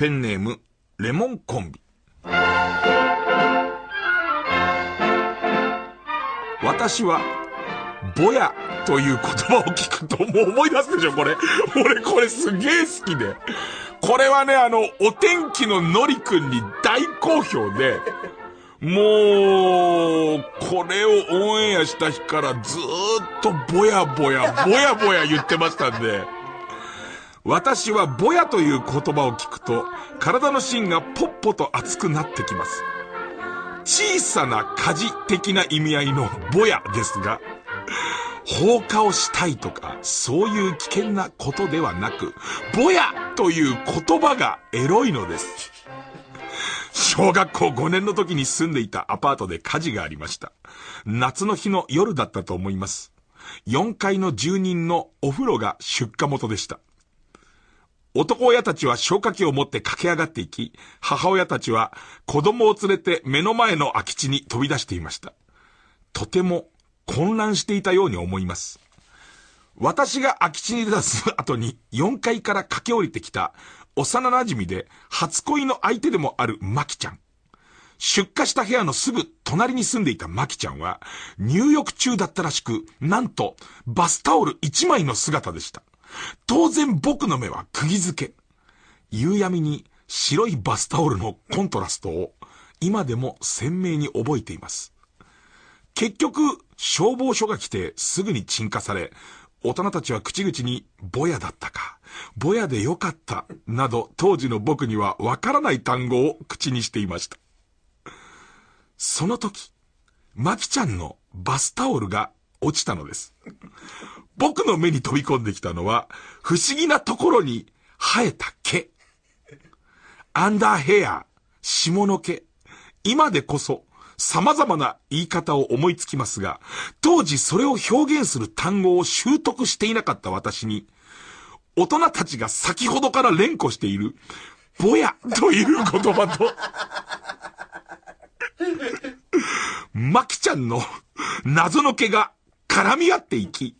ペンネーム、レモンコンビ。私は、ぼやという言葉を聞くと、もう思い出すでしょ、これ。俺これすげえ好きで。これはね、あの、お天気ののりくんに大好評で、もう、これをオンエアした日からずーっとぼやぼや、ぼやぼや言ってましたんで。私はぼやという言葉を聞くと、体の芯がポッポと熱くなってきます。小さな火事的な意味合いのぼやですが、放火をしたいとか、そういう危険なことではなく、ぼやという言葉がエロいのです。小学校5年の時に住んでいたアパートで火事がありました。夏の日の夜だったと思います。4階の住人のお風呂が出火元でした。男親たちは消火器を持って駆け上がっていき、母親たちは子供を連れて目の前の空き地に飛び出していました。とても混乱していたように思います。私が空き地に出す後に4階から駆け下りてきた幼馴染で初恋の相手でもあるマキちゃん。出火した部屋のすぐ隣に住んでいたマキちゃんは入浴中だったらしく、なんとバスタオル1枚の姿でした。当然僕の目は釘付け。夕闇に白いバスタオルのコントラストを今でも鮮明に覚えています。結局、消防署が来てすぐに鎮火され、大人たちは口々に、ぼやだったか、ぼやでよかった、など当時の僕にはわからない単語を口にしていました。その時、まきちゃんのバスタオルが落ちたのです。僕の目に飛び込んできたのは、不思議なところに生えた毛。アンダーヘア、下の毛。今でこそ、様々な言い方を思いつきますが、当時それを表現する単語を習得していなかった私に、大人たちが先ほどから連呼している、ぼやという言葉と、ま きちゃんの謎の毛が絡み合っていき、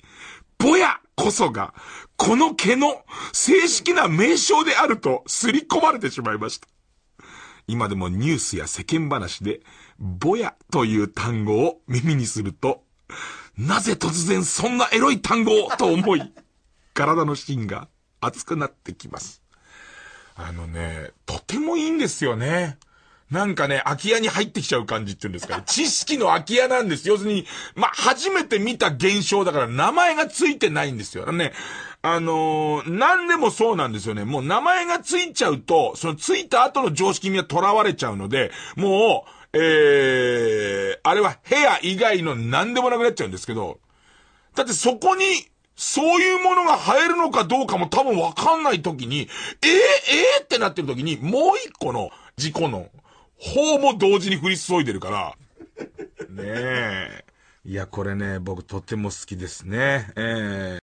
ぼやこそが、この毛の正式な名称であると、すり込まれてしまいました。今でもニュースや世間話で、ぼやという単語を耳にすると、なぜ突然そんなエロい単語をと思い、体の芯が熱くなってきます。あのね、とてもいいんですよね。なんかね、空き家に入ってきちゃう感じっていうんですか、ね、知識の空き家なんです。要するに、まあ、初めて見た現象だから名前がついてないんですよ。あのね、あのー、何でもそうなんですよね。もう名前がついちゃうと、そのついた後の常識には囚われちゃうので、もう、えー、あれは部屋以外の何でもなくなっちゃうんですけど、だってそこに、そういうものが生えるのかどうかも多分わかんない時に、えー、えー、ってなってる時に、もう一個の事故の、法も同時に降り注いでるから。ねえ。いや、これね、僕とても好きですね。ええー